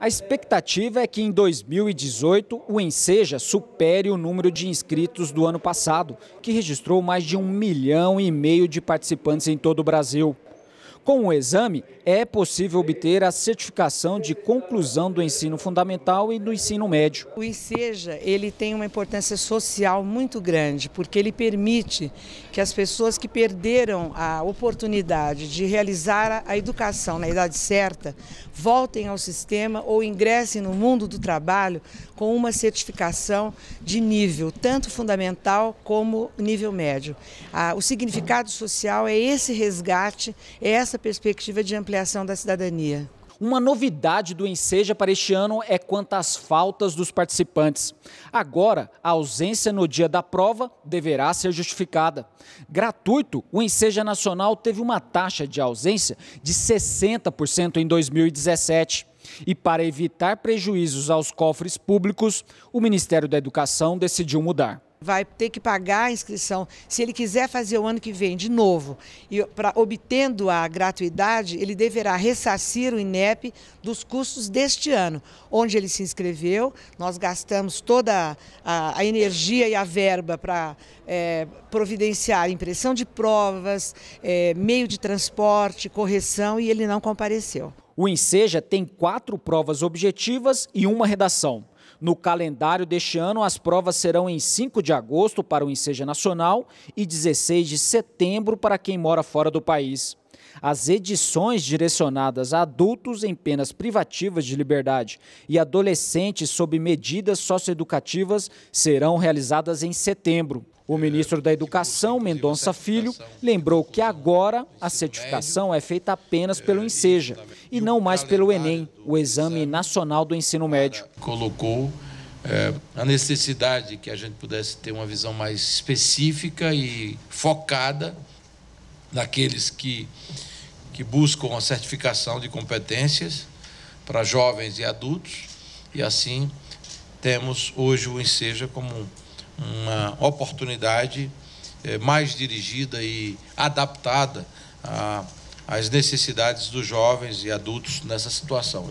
A expectativa é que em 2018 o Enseja supere o número de inscritos do ano passado, que registrou mais de um milhão e meio de participantes em todo o Brasil. Com o exame, é possível obter a certificação de conclusão do ensino fundamental e do ensino médio. O INSEJA ele tem uma importância social muito grande, porque ele permite que as pessoas que perderam a oportunidade de realizar a educação na idade certa voltem ao sistema ou ingressem no mundo do trabalho com uma certificação de nível, tanto fundamental como nível médio. Ah, o significado social é esse resgate, é essa essa perspectiva de ampliação da cidadania. Uma novidade do Enseja para este ano é quanto às faltas dos participantes. Agora, a ausência no dia da prova deverá ser justificada. Gratuito, o Enseja Nacional teve uma taxa de ausência de 60% em 2017. E para evitar prejuízos aos cofres públicos, o Ministério da Educação decidiu mudar vai ter que pagar a inscrição. Se ele quiser fazer o ano que vem de novo, e pra, obtendo a gratuidade, ele deverá ressarcir o INEP dos custos deste ano, onde ele se inscreveu. Nós gastamos toda a, a energia e a verba para é, providenciar impressão de provas, é, meio de transporte, correção, e ele não compareceu. O Enseja tem quatro provas objetivas e uma redação. No calendário deste ano, as provas serão em 5 de agosto para o Enseja Nacional e 16 de setembro para quem mora fora do país. As edições direcionadas a adultos em penas privativas de liberdade e adolescentes sob medidas socioeducativas serão realizadas em setembro. O ministro da Educação, Mendonça Filho, lembrou que agora a certificação é feita apenas pelo Enseja e não mais pelo Enem, o Exame Nacional do Ensino Médio. Colocou é, a necessidade que a gente pudesse ter uma visão mais específica e focada naqueles que, que buscam a certificação de competências para jovens e adultos, e assim temos hoje o Enseja como um uma oportunidade eh, mais dirigida e adaptada às necessidades dos jovens e adultos nessa situação.